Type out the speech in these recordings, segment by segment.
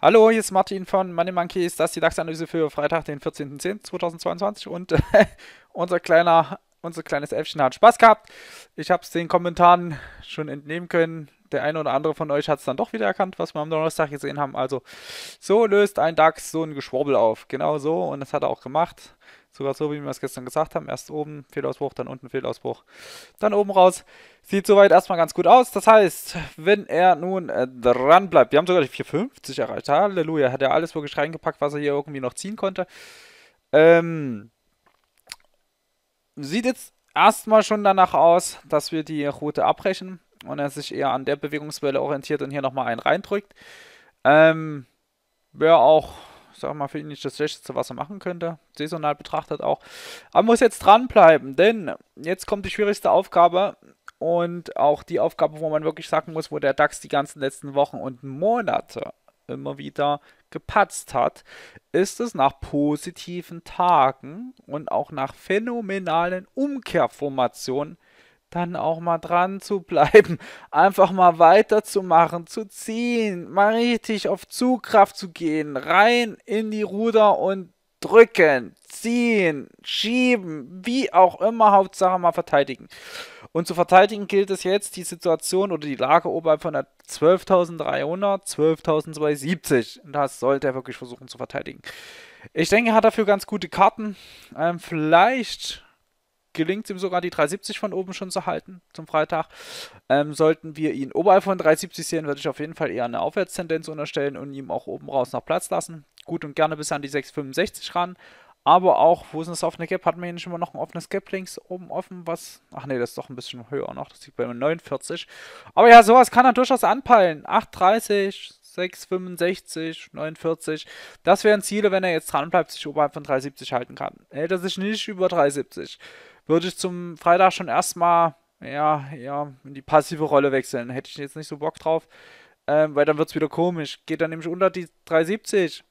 Hallo, hier ist Martin von Money Monkeys. Das ist die DAX-Analyse für Freitag, den 14.10.2022. Und äh, unser, kleiner, unser kleines Elfchen hat Spaß gehabt. Ich habe es den Kommentaren schon entnehmen können. Der eine oder andere von euch hat es dann doch wieder erkannt, was wir am Donnerstag gesehen haben. Also, so löst ein DAX so ein Geschwurbel auf. Genau so. Und das hat er auch gemacht. Sogar so, wie wir es gestern gesagt haben. Erst oben Fehlausbruch, dann unten Fehlausbruch, dann oben raus. Sieht soweit erstmal ganz gut aus. Das heißt, wenn er nun äh, dran bleibt, wir haben sogar die 450 erreicht. Halleluja, hat er alles wirklich reingepackt, was er hier irgendwie noch ziehen konnte. Ähm, sieht jetzt erstmal schon danach aus, dass wir die Route abbrechen und er sich eher an der Bewegungswelle orientiert und hier nochmal einen reindrückt. Ähm, Wäre auch sag mal, für ihn nicht das Schlechteste, was er machen könnte, saisonal betrachtet auch. Aber muss jetzt dranbleiben, denn jetzt kommt die schwierigste Aufgabe und auch die Aufgabe, wo man wirklich sagen muss, wo der DAX die ganzen letzten Wochen und Monate immer wieder gepatzt hat, ist es nach positiven Tagen und auch nach phänomenalen Umkehrformationen dann auch mal dran zu bleiben, einfach mal weiterzumachen, zu ziehen, mal richtig auf Zugkraft zu gehen, rein in die Ruder und drücken, ziehen, schieben, wie auch immer, Hauptsache mal verteidigen. Und zu verteidigen gilt es jetzt, die Situation oder die Lage oberhalb von der 12.300, 12.270. Das sollte er wirklich versuchen zu verteidigen. Ich denke, er hat dafür ganz gute Karten. Ähm, vielleicht gelingt es ihm sogar, die 370 von oben schon zu halten zum Freitag. Ähm, sollten wir ihn oberhalb von 370 sehen, würde ich auf jeden Fall eher eine Aufwärtstendenz unterstellen und ihm auch oben raus noch Platz lassen. Gut und gerne bis an die 665 ran. Aber auch, wo ist das offene Gap? Hatten wir hier nicht immer noch ein offenes Gap links oben offen? Was? Ach nee, das ist doch ein bisschen höher noch. Das liegt bei 49. Aber ja, sowas kann er durchaus anpeilen. 830, 665, 49. Das wären Ziele, wenn er jetzt dranbleibt, sich oberhalb von 370 halten kann. Hält er sich nicht über 370 würde ich zum Freitag schon erstmal ja, ja, in die passive Rolle wechseln. Hätte ich jetzt nicht so Bock drauf, ähm, weil dann wird es wieder komisch. Geht dann nämlich unter die 370.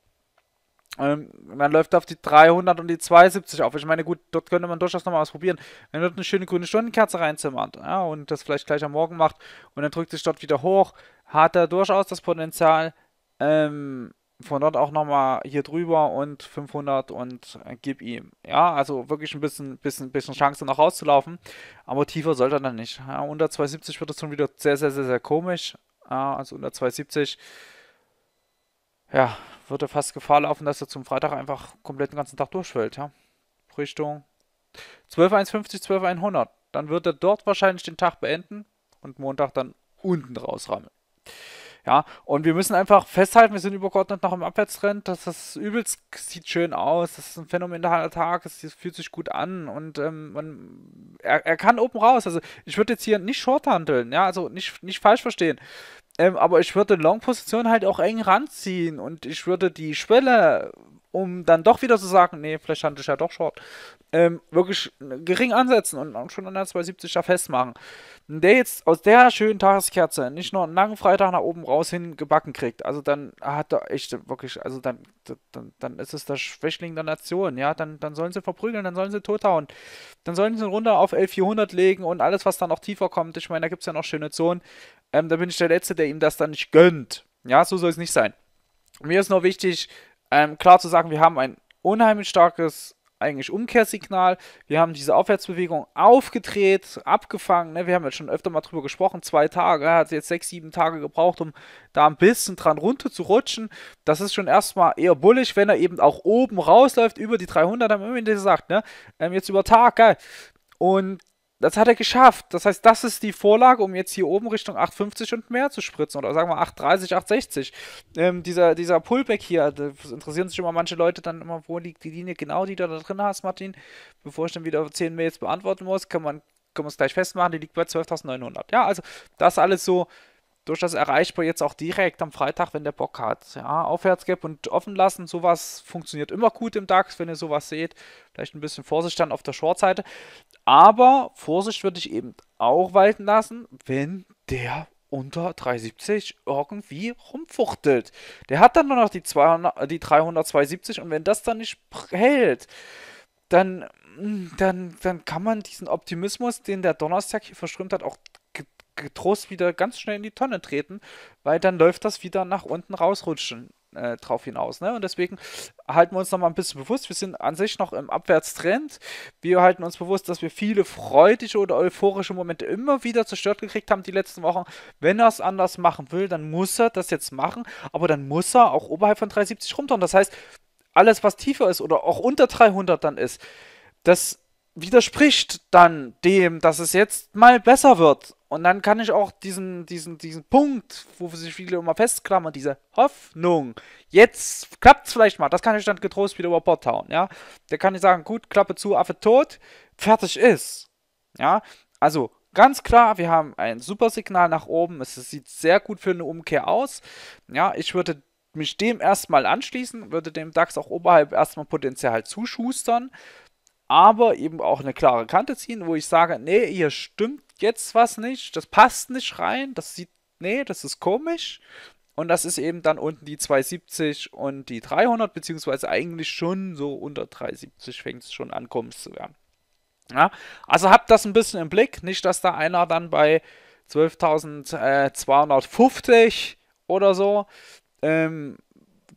Ähm, dann läuft er auf die 300 und die 270 auf. Ich meine, gut, dort könnte man durchaus nochmal was probieren. Wenn dort eine schöne grüne Stundenkerze reinzimmert ja, und das vielleicht gleich am Morgen macht und dann drückt sich dort wieder hoch, hat er durchaus das Potenzial, ähm, von dort auch nochmal hier drüber und 500 und äh, gib ihm. Ja, also wirklich ein bisschen, bisschen, bisschen Chance noch rauszulaufen, aber tiefer sollte er dann nicht. Ja, unter 270 wird es schon wieder sehr, sehr, sehr, sehr komisch. Ja, also unter 270, ja, wird er fast Gefahr laufen, dass er zum Freitag einfach komplett den ganzen Tag durchfällt. Ja, Richtung 12,150, 12,100. Dann wird er dort wahrscheinlich den Tag beenden und Montag dann unten rausrammeln. Ja, und wir müssen einfach festhalten, wir sind übergeordnet noch im Abwärtstrend. Das ist übelst, sieht schön aus. Das ist ein phänomenaler Tag. Es fühlt sich gut an und ähm, man, er, er, kann oben raus. Also, ich würde jetzt hier nicht short handeln. Ja, also nicht, nicht falsch verstehen. Ähm, aber ich würde Long-Position halt auch eng ranziehen und ich würde die Schwelle, um dann doch wieder zu sagen, nee, vielleicht handle ich ja doch Short, ähm, wirklich gering ansetzen und schon an der 270er festmachen. Wenn Der jetzt aus der schönen Tageskerze nicht nur einen langen Freitag nach oben raus hin gebacken kriegt, also dann hat er echt wirklich, also dann, dann, dann ist es das Schwächling der Nation, ja, dann, dann sollen sie verprügeln, dann sollen sie tothauen, dann sollen sie runter auf 11.400 legen und alles, was dann noch tiefer kommt, ich meine, da gibt es ja noch schöne Zonen, ähm, dann bin ich der Letzte, der ihm das dann nicht gönnt. Ja, so soll es nicht sein. Mir ist nur wichtig, ähm, klar zu sagen, wir haben ein unheimlich starkes eigentlich Umkehrsignal. Wir haben diese Aufwärtsbewegung aufgedreht, abgefangen. Ne? Wir haben jetzt schon öfter mal drüber gesprochen. Zwei Tage, er hat jetzt sechs, sieben Tage gebraucht, um da ein bisschen dran runter zu rutschen. Das ist schon erstmal eher bullig, wenn er eben auch oben rausläuft über die 300, haben wir immer gesagt. Ne? Ähm, jetzt über Tag, geil. Und das hat er geschafft. Das heißt, das ist die Vorlage, um jetzt hier oben Richtung 8,50 und mehr zu spritzen. Oder sagen wir 8,30, 8,60. Ähm, dieser, dieser Pullback hier, das interessieren sich immer manche Leute dann immer, wo liegt die Linie genau, die du da drin hast, Martin. Bevor ich dann wieder 10 Mails beantworten muss, kann man, können wir es gleich festmachen, die liegt bei 12.900. Ja, also das alles so durchaus erreichbar jetzt auch direkt am Freitag, wenn der Bock hat. Ja, Aufwärtsgap und offen lassen, sowas funktioniert immer gut im DAX, wenn ihr sowas seht. Vielleicht ein bisschen Vorsicht dann auf der Short-Seite. Aber Vorsicht würde ich eben auch walten lassen, wenn der unter 370 irgendwie rumfuchtelt. Der hat dann nur noch die, 200, äh, die 300, und wenn das dann nicht hält, dann, mm, dann, dann kann man diesen Optimismus, den der Donnerstag hier verströmt hat, auch getrost wieder ganz schnell in die Tonne treten, weil dann läuft das wieder nach unten rausrutschen äh, drauf hinaus. Ne? Und deswegen halten wir uns nochmal ein bisschen bewusst, wir sind an sich noch im Abwärtstrend. Wir halten uns bewusst, dass wir viele freudige oder euphorische Momente immer wieder zerstört gekriegt haben die letzten Wochen. Wenn er es anders machen will, dann muss er das jetzt machen, aber dann muss er auch oberhalb von 370 rumtun. Das heißt, alles, was tiefer ist oder auch unter 300 dann ist, das widerspricht dann dem, dass es jetzt mal besser wird. Und dann kann ich auch diesen, diesen, diesen Punkt, wo sich viele immer festklammern, diese Hoffnung, jetzt klappt es vielleicht mal, das kann ich dann getrost wieder über Bord hauen, ja. Der kann ich sagen, gut, Klappe zu, Affe tot, fertig ist. Ja, also ganz klar, wir haben ein super Signal nach oben, es sieht sehr gut für eine Umkehr aus. Ja, ich würde mich dem erstmal anschließen, würde dem DAX auch oberhalb erstmal Potenzial zuschustern aber eben auch eine klare Kante ziehen, wo ich sage, nee, hier stimmt jetzt was nicht, das passt nicht rein, das sieht, nee, das ist komisch. Und das ist eben dann unten die 270 und die 300, beziehungsweise eigentlich schon so unter 370 fängt es schon an, komisch zu werden. Ja, also habt das ein bisschen im Blick, nicht, dass da einer dann bei 12.250 oder so ähm,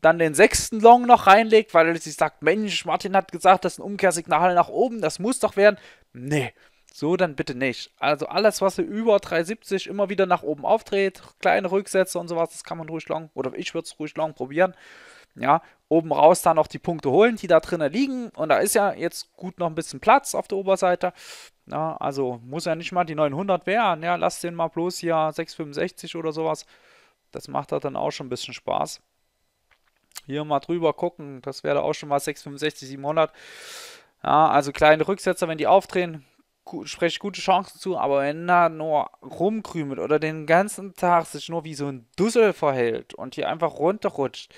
dann den sechsten Long noch reinlegt, weil er sich sagt, Mensch, Martin hat gesagt, das ist ein Umkehrsignal nach oben, das muss doch werden. Nee, so dann bitte nicht. Also alles, was über 370 immer wieder nach oben aufdreht, kleine Rücksätze und sowas, das kann man ruhig long, oder ich würde es ruhig long probieren. Ja, oben raus dann noch die Punkte holen, die da drinnen liegen. Und da ist ja jetzt gut noch ein bisschen Platz auf der Oberseite. Ja, also muss ja nicht mal die 900 wehren. Ja, lass den mal bloß hier 665 oder sowas. Das macht da dann auch schon ein bisschen Spaß hier mal drüber gucken. Das wäre da auch schon mal 665, 700. Ja, also kleine Rücksetzer, wenn die aufdrehen, spreche ich gute Chancen zu. Aber wenn er nur rumkrümelt oder den ganzen Tag sich nur wie so ein Dussel verhält und hier einfach runterrutscht,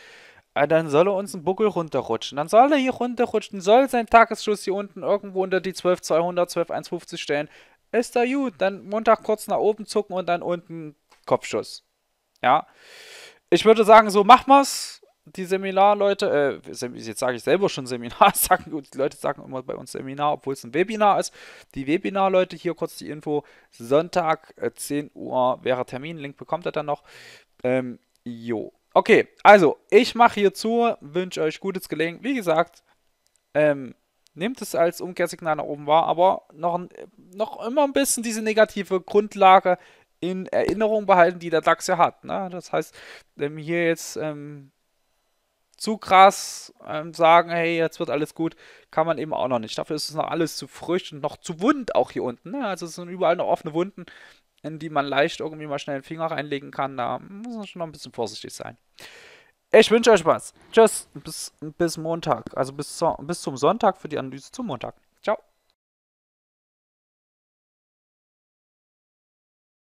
äh, dann soll er uns einen Buckel runterrutschen. Dann soll er hier runterrutschen, soll sein Tagesschuss hier unten irgendwo unter die 12.200, 12.150 stellen. Ist da gut. Dann Montag kurz nach oben zucken und dann unten Kopfschuss. Ja. Ich würde sagen, so machen wir's die Seminarleute, äh, jetzt sage ich selber schon Seminar, sagen, die Leute sagen immer bei uns Seminar, obwohl es ein Webinar ist. Die Webinarleute, hier kurz die Info, Sonntag 10 äh, Uhr wäre Termin, Link bekommt ihr dann noch. Ähm, jo. Okay, also ich mache hier zu, wünsche euch gutes Gelingen. Wie gesagt, ähm, nehmt es als Umkehrsignal nach oben wahr, aber noch, noch immer ein bisschen diese negative Grundlage in Erinnerung behalten, die der DAX ja hat. Ne? Das heißt, wenn wir hier jetzt ähm, zu krass ähm, sagen, hey, jetzt wird alles gut, kann man eben auch noch nicht. Dafür ist es noch alles zu frisch und noch zu wund auch hier unten. Ne? Also es sind überall noch offene Wunden, in die man leicht irgendwie mal schnell den Finger reinlegen kann. Da muss man schon noch ein bisschen vorsichtig sein. Ich wünsche euch was. Tschüss. Bis, bis Montag. Also bis, bis zum Sonntag für die Analyse zum Montag. Ciao.